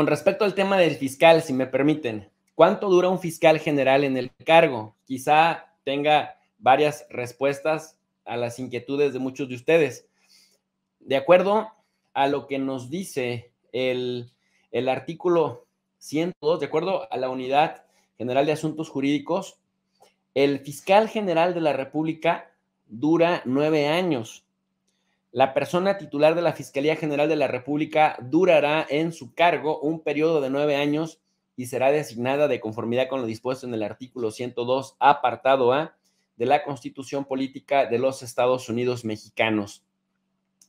Con respecto al tema del fiscal, si me permiten, ¿cuánto dura un fiscal general en el cargo? Quizá tenga varias respuestas a las inquietudes de muchos de ustedes. De acuerdo a lo que nos dice el, artículo 102, de acuerdo a la Unidad General de Asuntos Jurídicos, el fiscal general de la República dura nueve años la persona titular de la Fiscalía General de la República durará en su cargo un periodo de nueve años y será designada de conformidad con lo dispuesto en el artículo 102, apartado A, de la Constitución Política de los Estados Unidos Mexicanos.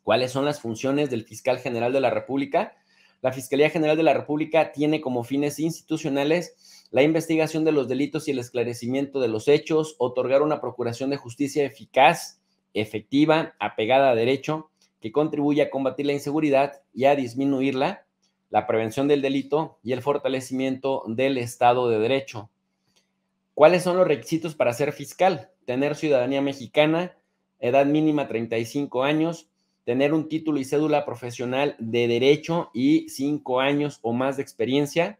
¿Cuáles son las funciones del Fiscal General de la República? La Fiscalía General de la República tiene como fines institucionales la investigación de los delitos y el esclarecimiento de los hechos, otorgar una procuración de justicia eficaz, efectiva, apegada a derecho, que contribuye a combatir la inseguridad y a disminuirla, la prevención del delito y el fortalecimiento del Estado de Derecho. ¿Cuáles son los requisitos para ser fiscal? Tener ciudadanía mexicana, edad mínima 35 años, tener un título y cédula profesional de derecho y cinco años o más de experiencia,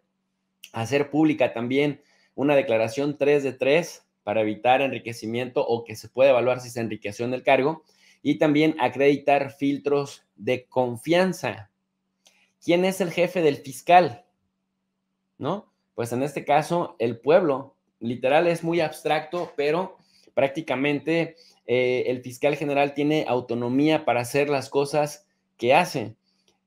hacer pública también una declaración 3 de 3 para evitar enriquecimiento o que se pueda evaluar si se enriqueció en el cargo y también acreditar filtros de confianza. ¿Quién es el jefe del fiscal? ¿No? Pues en este caso, el pueblo. Literal es muy abstracto, pero prácticamente eh, el fiscal general tiene autonomía para hacer las cosas que hace.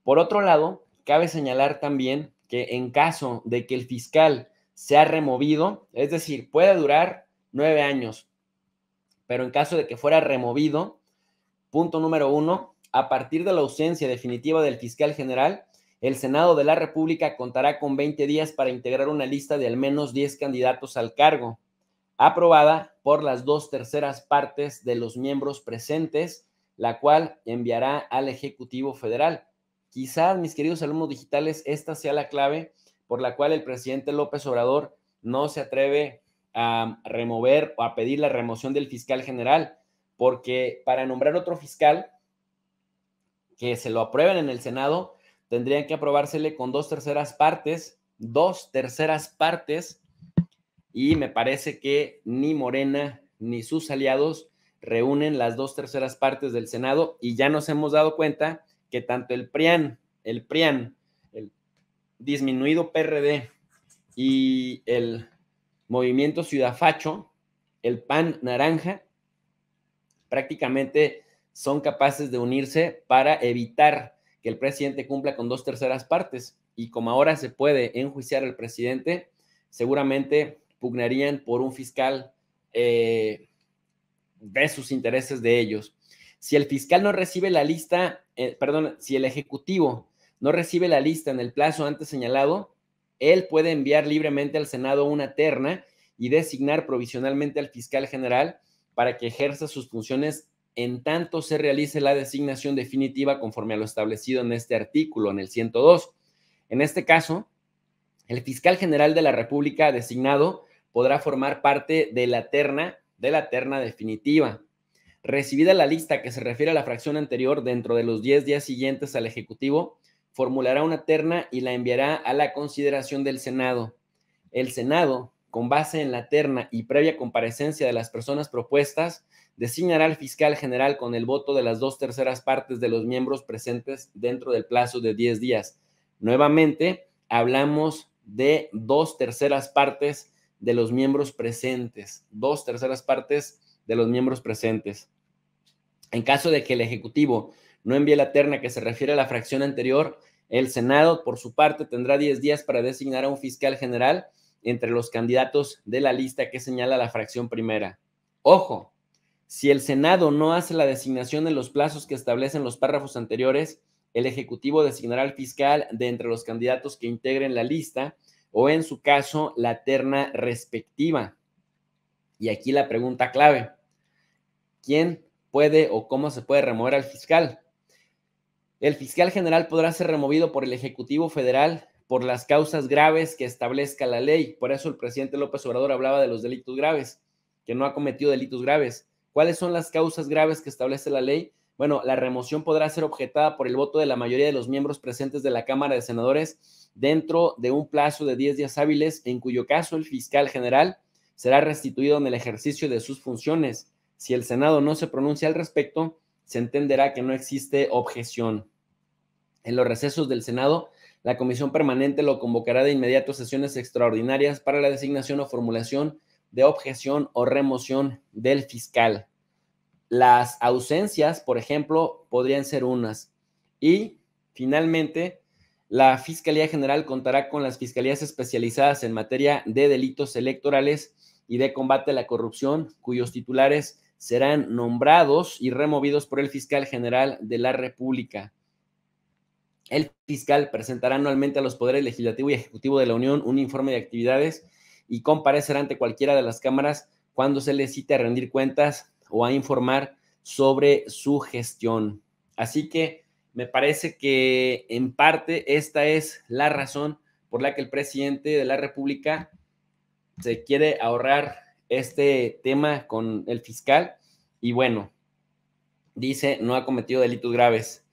Por otro lado, cabe señalar también que en caso de que el fiscal sea removido, es decir, puede durar nueve años. Pero en caso de que fuera removido, punto número uno, a partir de la ausencia definitiva del fiscal general, el Senado de la República contará con 20 días para integrar una lista de al menos 10 candidatos al cargo, aprobada por las dos terceras partes de los miembros presentes, la cual enviará al Ejecutivo Federal. Quizás, mis queridos alumnos digitales, esta sea la clave por la cual el presidente López Obrador no se atreve a remover o a pedir la remoción del fiscal general, porque para nombrar otro fiscal que se lo aprueben en el Senado, tendrían que aprobársele con dos terceras partes, dos terceras partes, y me parece que ni Morena ni sus aliados reúnen las dos terceras partes del Senado y ya nos hemos dado cuenta que tanto el PRIAN, el PRIAN, el disminuido PRD y el Movimiento Ciudad Facho, el PAN Naranja, prácticamente son capaces de unirse para evitar que el presidente cumpla con dos terceras partes. Y como ahora se puede enjuiciar al presidente, seguramente pugnarían por un fiscal eh, de sus intereses de ellos. Si el fiscal no recibe la lista, eh, perdón, si el ejecutivo no recibe la lista en el plazo antes señalado, él puede enviar libremente al Senado una terna y designar provisionalmente al fiscal general para que ejerza sus funciones en tanto se realice la designación definitiva conforme a lo establecido en este artículo, en el 102. En este caso, el fiscal general de la República designado podrá formar parte de la terna de la terna definitiva. Recibida la lista que se refiere a la fracción anterior dentro de los 10 días siguientes al Ejecutivo, formulará una terna y la enviará a la consideración del Senado. El Senado, con base en la terna y previa comparecencia de las personas propuestas, designará al fiscal general con el voto de las dos terceras partes de los miembros presentes dentro del plazo de 10 días. Nuevamente, hablamos de dos terceras partes de los miembros presentes, dos terceras partes de los miembros presentes. En caso de que el Ejecutivo no envíe la terna que se refiere a la fracción anterior, el Senado, por su parte, tendrá 10 días para designar a un fiscal general entre los candidatos de la lista que señala la fracción primera. Ojo, si el Senado no hace la designación en los plazos que establecen los párrafos anteriores, el Ejecutivo designará al fiscal de entre los candidatos que integren la lista o, en su caso, la terna respectiva. Y aquí la pregunta clave. ¿Quién puede o cómo se puede remover al fiscal? El fiscal general podrá ser removido por el Ejecutivo Federal por las causas graves que establezca la ley. Por eso el presidente López Obrador hablaba de los delitos graves, que no ha cometido delitos graves. ¿Cuáles son las causas graves que establece la ley? Bueno, la remoción podrá ser objetada por el voto de la mayoría de los miembros presentes de la Cámara de Senadores dentro de un plazo de 10 días hábiles, en cuyo caso el fiscal general será restituido en el ejercicio de sus funciones. Si el Senado no se pronuncia al respecto, se entenderá que no existe objeción. En los recesos del Senado, la comisión permanente lo convocará de inmediato a sesiones extraordinarias para la designación o formulación de objeción o remoción del fiscal. Las ausencias, por ejemplo, podrían ser unas. Y finalmente, la Fiscalía General contará con las fiscalías especializadas en materia de delitos electorales y de combate a la corrupción, cuyos titulares serán nombrados y removidos por el fiscal general de la República. El fiscal presentará anualmente a los poderes legislativo y ejecutivo de la Unión un informe de actividades y comparecerá ante cualquiera de las cámaras cuando se le cite a rendir cuentas o a informar sobre su gestión. Así que me parece que en parte esta es la razón por la que el presidente de la República se quiere ahorrar este tema con el fiscal y bueno, dice no ha cometido delitos graves.